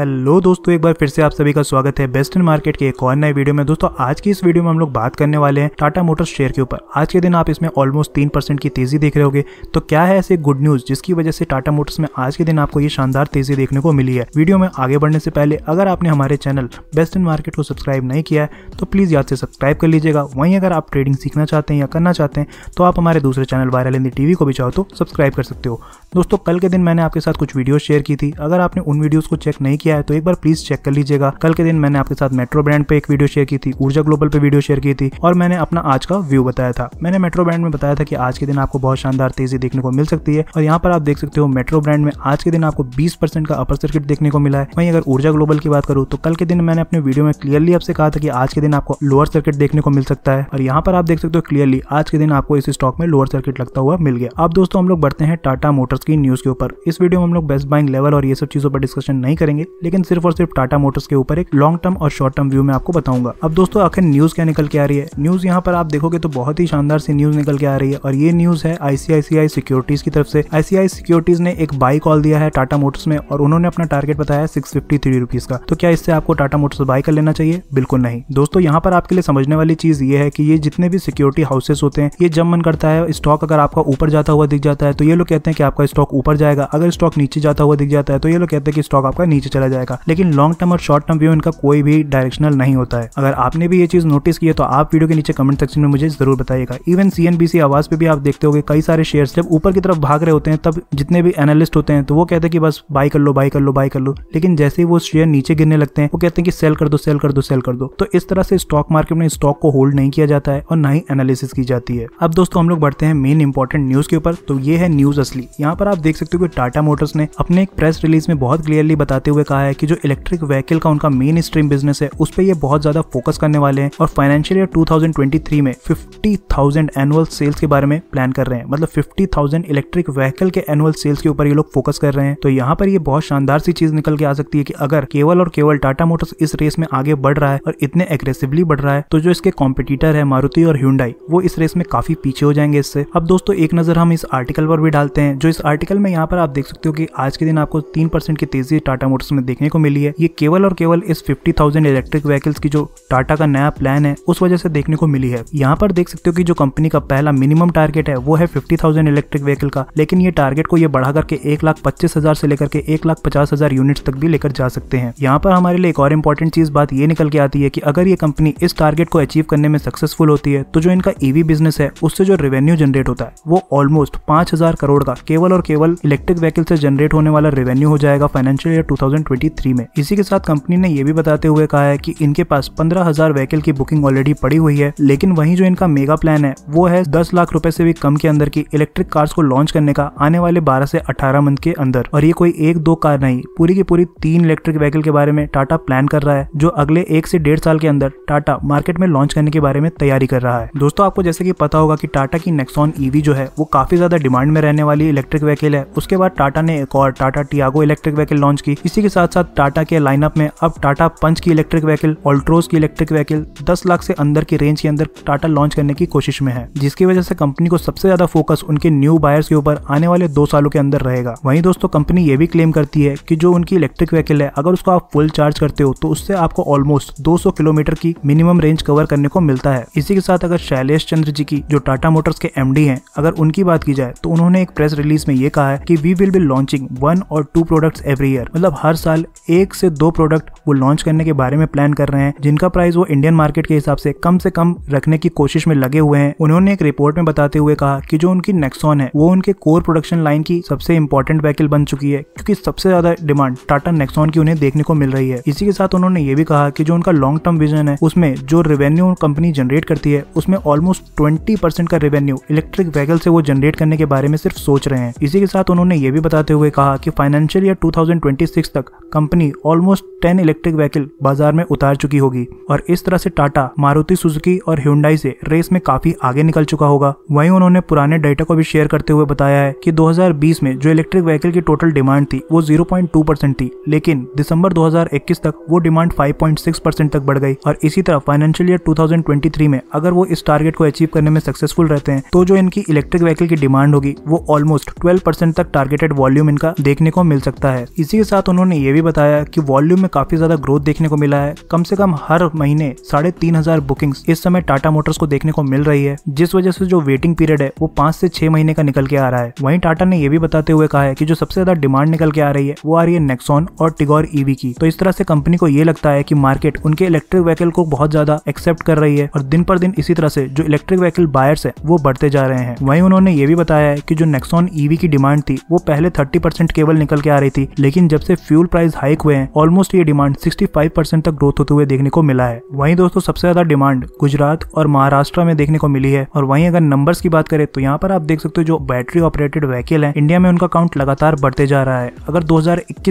hello दोस्तों एक बार फिर से आप सभी का स्वागत है बेस्ट इन मार्केट के एक और नए वीडियो में दोस्तों आज की इस वीडियो में हम लोग बात करने वाले हैं टाटा मोटर्स शेयर के ऊपर आज के दिन आप इसमें ऑलमोस्ट तीन परसेंट की तेजी देख रहे होगे तो क्या है ऐसे गुड न्यूज जिसकी वजह से टाटा मोटर्स में आज के दिन आपको ये शानदार तेजी देखने को मिली है वीडियो में आगे बढ़ने से पहले अगर आपने हमारे चैनल बेस्ट इन मार्केट को सब्सक्राइब नहीं किया है तो प्लीज याद से सब्सक्राइब कर लीजिएगा वहीं अगर आप ट्रेडिंग सीखना चाहते हैं या करना चाहते हैं तो आप हमारे दूसरे चैनल वायरल हिंदी टीवी को भी चाहो तो सब्सक्राइब कर सकते हो दोस्तों कल के दिन मैंने आपके साथ कुछ वीडियो शेयर की थी अगर आपने उन वीडियोज को चेक नहीं किया किया है तो एक बार प्लीज चेक कर लीजिएगा कल के दिन मैंने आपके साथ मेट्रो ब्रांड पे एक वीडियो शेयर की थी ऊर्जा ग्लोबल पे वीडियो शेयर की थी और मैंने अपना आज का व्यू बताया था मैंने मेट्रो ब्रांड में बताया था कि आज के दिन आपको बहुत शानदार तेजी देखने को मिल सकती है और यहाँ पर आप देख सकते हो मेट्रो ब्रांड में आज के दिन आपको बीस का अपर सर्किट देखने को मिला है वहीं अगर ऊर्जा ग्लोबल की बात करूँ तो कल के दिन मैंने अपने वीडियो में क्लियरली आपसे कहा था कि आज के दिन आपको लोअर सर्किट देखने को मिल सकता है और यहाँ पर आप देख सकते हो क्लियरली आज के दिन आपको इस स्टॉक में लोअर सर्किट लगता हुआ मिल गया अब दोस्तों हम लोग बढ़ते हैं टाटा मोटर्स की न्यूज के ऊपर इस वीडियो में हम लोग बेस्ट बाइंग लेवल और ये सब चीजों पर डिस्कशन नहीं करेंगे लेकिन सिर्फ और सिर्फ टाटा मोटर्स के ऊपर एक लॉन्ग टर्म और शॉर्ट टर्म व्यू में आपको बताऊंगा अब दोस्तों आखिर न्यूज क्या निकल के आ रही है न्यूज यहाँ पर आप देखोगे तो बहुत ही शानदार सी न्यूज निकल के आ रही है और ये न्यूज है आईसीआईसीआई सिक्योरिटीज की तरफ से आईसीआई सिक्योरिटीज ने एक बाई कॉल दिया है टाटा मोटर्स में और उन्होंने अपना टारगेट बताया सिक्स फिफ्टी का तो क्या इससे आपको टाटा मोटर्स बाय कर लेना चाहिए बिल्कुल नहीं दोस्तों यहाँ पर आपके लिए समझने वाली चीज ये है कि ये जितने भी सिक्योरिटी हाउसेस होते हैं ये जब मन करता है स्टॉक अगर आपका ऊपर जाता हुआ दिख जाता है तो ये लोग कहते हैं कि आपका स्टॉक ऊपर जाएगा अगर स्टॉक नीचे जाता हुआ दिख जाता है तो ये लोग कहते हैं कि स्टॉक आपका नीचे चला जाएगा लेकिन लॉन्ग टर्म और शॉर्ट टर्म व्यू इनका कोई भी डायरेक्शनल नहीं होता है अगर आपने भी ये चीज नोटिस की है तो आप वीडियो के नीचे कमेंट सेक्शन में मुझे जरूर बताएगा इवन सीएनबीसी आवाज पे भी आप देखते हो कई सारे शेयर जब ऊपर की तरफ भाग रहे होते हैं तब जितने भी एनालिस्ट होते हैं तो वो कहते हैं कि बस बाय कर लो बाय कर लो बाय कर लो लेकिन जैसे ही वो शेयर नीचे गिरने लगते हैं वो कहते हैं कि सेल कर दो सेल कर दो सेल कर दो तो इस तरह से स्टॉक मार्केट में स्टॉक को होल्ड नहीं किया जाता है और ना ही एनालिसिस की जाती है अब दोस्तों हम लोग बढ़ते हैं मेन इंपॉर्टेंट न्यूज के ऊपर तो ये है न्यूज असली यहाँ पर आप देख सकते हो कि टाटा मोटर्स ने अपने एक प्रेस रिलीज में बहुत क्लियरली बताते हुए कहा है कि जो इलेक्ट्रिक व्हीकल का उनका मेन स्ट्रीम बिजनेस है उस पर ये बहुत ज्यादा फोकस करने वाले हैं और फाइनेंशियल ईयर 2023 में 50,000 एनुअल सेल्स के बारे में प्लान कर रहे हैं मतलब 50,000 इलेक्ट्रिक व्हीकल के एनुअल सेल्स के ऊपर ये लोग फोकस कर रहे हैं तो यहाँ पर ये बहुत शानदार सी चीज निकल के आ सकती है कि अगर केवल और केवल टाटा मोटर्स इस रेस में आगे बढ़ रहा है और इतने एग्रेसिवली बढ़ रहा है तो जो इसके कॉम्पिटिटर है मारुति और ह्यूडाई वो इस रेस में काफी पीछे हो जाएंगे इससे अब दोस्तों एक नजर हम इस आर्टिकल पर भी डालते हैं जो इस आर्टिकल में यहाँ पर आप देख सकते हो कि आज के दिन आपको तीन की तेजी टाटा मोटर्स में में देखने को मिली है ये केवल और केवल इस 50,000 इलेक्ट्रिक व्हीकल्स की जो टाटा का नया प्लान है उस वजह से देखने को मिली है यहाँ पर देख सकते हो कि जो कंपनी का पहला मिनिमम टारगेट है वो है 50,000 इलेक्ट्रिक व्हीकल का लेकिन ये टारगेट को ये बढ़ा करके एक लाख पच्चीस हजार से लेकर के एक लाख पचास हजार यूनिट्स तक भी लेकर जा सकते हैं यहाँ पर हमारे लिए एक और इम्पोर्टेंट चीज बात ये निकल के आती है की अगर ये कंपनी इस टारगेट को अचीव करने में सक्सेसफुल होती है तो जो इनका ईवी e बिजनेस है उससे जो रेवेन्यू जनरेट होता है वो ऑलमोस्ट पांच करोड़ का केवल और केवल इलेक्ट्रिक व्हीकल से जनरेट होने वाला रेवेन्यू हो जाएगा फाइनेंशियल ईयर टू 2023 में इसी के साथ कंपनी ने यह भी बताते हुए कहा है कि इनके पास पंद्रह हजार व्हीकल की बुकिंग ऑलरेडी पड़ी हुई है लेकिन वहीं जो इनका मेगा प्लान है वो है दस लाख रूपए से भी कम के अंदर की इलेक्ट्रिक कार्स को लॉन्च करने का आने वाले बारह से अठारह मंथ के अंदर और ये कोई एक दो कार नहीं पूरी की पूरी तीन इलेक्ट्रिक व्हीकल के बारे में टाटा प्लान कर रहा है जो अगले एक से डेढ़ साल के अंदर टाटा मार्केट में लॉन्च करने के बारे में तैयारी कर रहा है दोस्तों आपको जैसे कि पता होगा कि टाटा की नेक्सॉन ईवी e जो है वो काफी ज्यादा डिमांड में रहने वाली इलेक्ट्रिक व्हीकल है उसके बाद टाटा ने एक और Tata Tiago electric vehicle launch की इसी के साथ साथ साथ टाटा के लाइनअप में अब टाटा पंच की इलेक्ट्रिक व्हीकल ऑल्ट्रोज की इलेक्ट्रिक व्हीकल 10 लाख से अंदर की रेंज के अंदर टाटा लॉन्च करने की कोशिश में है जिसकी वजह से कंपनी को सबसे ज्यादा फोकस उनके न्यू बायर्स के ऊपर आने वाले दो सालों के अंदर रहेगा वहीं दोस्तों कंपनी ये भी क्लेम करती है कि जो उनकी इलेक्ट्रिक व्हीकल है अगर उसको आप फुल चार्ज करते हो तो उससे आपको ऑलमोस्ट दो किलोमीटर की मिनिमम रेंज कवर करने को मिलता है इसी के साथ अगर शैलेश चंद्र जी की जो टाटा मोटर्स के एम डी अगर उनकी बात की जाए तो उन्होंने एक प्रेस रिलीज में ये कहा है की we will be launching one और टू प्रोडक्ट्स एवरी ईयर मतलब हर साल साल एक से दो प्रोडक्ट वो लॉन्च करने के बारे में प्लान कर रहे हैं जिनका प्राइस वो इंडियन मार्केट के हिसाब से कम से कम रखने की कोशिश में लगे हुए हैं उन्होंने एक रिपोर्ट में बताते हुए कहा कि जो उनकी नेक्सॉन है वो उनके कोर प्रोडक्शन लाइन की सबसे इंपॉर्टेंट व्हीकल बन चुकी है क्योंकि सबसे ज्यादा डिमांड टाटा नेक्सॉन की उन्हें देखने को मिल रही है इसी के साथ उन्होंने ये भी कहा कि जो उनका लॉन्ग टर्म विजन है उसमें जो रेवेन्यू कंपनी जनरेट करती है उसमें ऑलमोस्ट ट्वेंटी परसेंट का रेवेन्यू इलेक्ट्रिक व्हीकल से वो जनरेट करने के बारे में सिर्फ सोच रहे हैं इसी के साथ उन्होंने ये भी बताते हुए कहा कि फाइनेंशियल ईयर 2026 तक company almost ten electric vehicle बाजार में उतार चुकी होगी और इस तरह से टाटा मारुति सुजुकी और ह्यूंडाई से रेस में काफी आगे निकल चुका होगा वहीं उन्होंने पुराने डेटा को भी शेयर करते हुए बताया है कि 2020 में जो इलेक्ट्रिक व्हीकल की टोटल डिमांड थी वो 0.2 परसेंट थी लेकिन दिसंबर 2021 तक वो डिमांड 5.6 परसेंट तक बढ़ गई और इसी तरह फाइनेंशियल ईयर 2023 में अगर वो इस टारगेट को अचीव करने में सक्सेसफुल रहते हैं तो जो इनकी इलेक्ट्रिक व्हीकल की डिमांड होगी वो ऑलमोस्ट ट्वेल्व तक टारगेटेड वॉल्यूम इनका देखने को मिल सकता है इसी के साथ उन्होंने ये यह भी बताया कि वॉल्यूम में काफी ज्यादा ग्रोथ देखने को मिला है कम से कम हर महीने साढ़े तीन हजार बुकिंग इस समय टाटा मोटर्स को देखने को मिल रही है जिस वजह से जो वेटिंग पीरियड है वो पांच से छह महीने का निकल के आ रहा है वहीं टाटा ने यह भी बताते हुए कहा है कि जो सबसे ज्यादा डिमांड निकल के आ रही है वो आ रही है नेक्सॉन और टिगोर ईवी e की तो इस तरह से कंपनी को ये लगता है की मार्केट उनके इलेक्ट्रिक व्हीकल को बहुत ज्यादा एक्सेप्ट कर रही है और दिन पर दिन इसी तरह से जो इलेक्ट्रिक व्हीकल बायर्स है वो बढ़ते जा रहे हैं वहीं उन्होंने ये भी बताया है कि जो नेक्सॉन ईवी e की डिमांड थी वो पहले थर्टी केवल निकल के आ रही थी लेकिन जब से फ्यूल प्राइस हाइक हुए हैं ऑलमोस्ट ये डिमांड 65 परसेंट तक ग्रोथ होते हुए देखने को मिला है वहीं दोस्तों सबसे ज्यादा डिमांड गुजरात और महाराष्ट्र में देखने को मिली है और वहीं अगर नंबर्स की बात करें तो यहाँ पर आप देख सकते हो जो बैटरी ऑपरेटेड व्हीकल है इंडिया में उनका काउंट लगातार बढ़ते जा रहा है अगर दो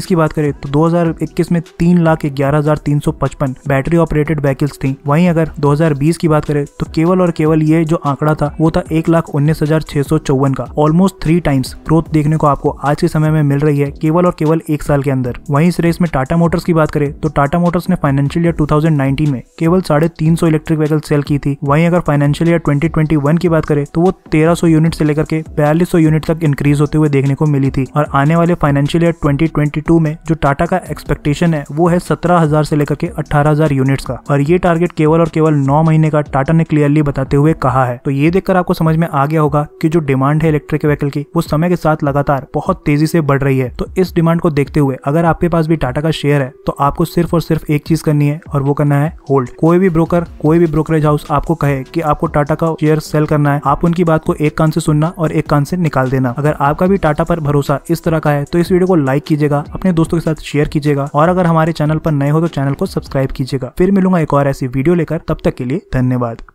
की बात करें तो दो में तीन लाख ग्यारह हजार तीन सौ पचपन बैटरी ऑपरेटेड व्हीकल्स थी वही अगर दो की बात करें तो केवल और केवल ये जो आंकड़ा था वो था एक लाख उन्नीस हजार छह सौ चौवन का ऑलमोस्ट थ्री टाइम्स ग्रोथ देखने को आपको आज के समय में मिल रही है केवल और केवल एक साल के अंदर वहीं इस रेस में टाटा मोटर्स की बात करें तो टाटा मोटर्स ने फाइनेंशियल ईयर 2019 में केवल साढ़े तीन सौ इलेक्ट्रिक व्हीकल सेल की थी वहीं अगर फाइनेंशियल ईयर 2021 की बात करें तो वो 1300 यूनिट से लेकर के बयालीस यूनिट तक इंक्रीज होते हुए देखने को मिली थी और आने वाले फाइनेंशियल ईयर ट्वेंटी में जो टाटा का एक्सपेक्टेशन है वो है सत्रह से लेकर के अठारह यूनिट्स का और ये टारगेट केवल और केवल नौ महीने का टाटा ने क्लियरली बताते हुए कहा है तो ये देखकर आपको समझ में आ गया होगा की जो डिमांड है इलेक्ट्रिक व्हीकल की वो समय के साथ लगातार बहुत तेजी से बढ़ रही है तो इस डिमांड को देखते हुए अगर आप आपके पास भी टाटा का शेयर है तो आपको सिर्फ और सिर्फ एक चीज करनी है और वो करना है होल्ड कोई भी ब्रोकर कोई भी ब्रोकरेज हाउस आपको कहे कि आपको टाटा का शेयर सेल करना है आप उनकी बात को एक कान से सुनना और एक कान से निकाल देना अगर आपका भी टाटा पर भरोसा इस तरह का है तो इस वीडियो को लाइक कीजिएगा अपने दोस्तों के साथ शेयर कीजिएगा और अगर हमारे चैनल पर नए हो तो चैनल को सब्सक्राइब कीजिएगा फिर मिलूंगा एक और ऐसी वीडियो लेकर तब तक के लिए धन्यवाद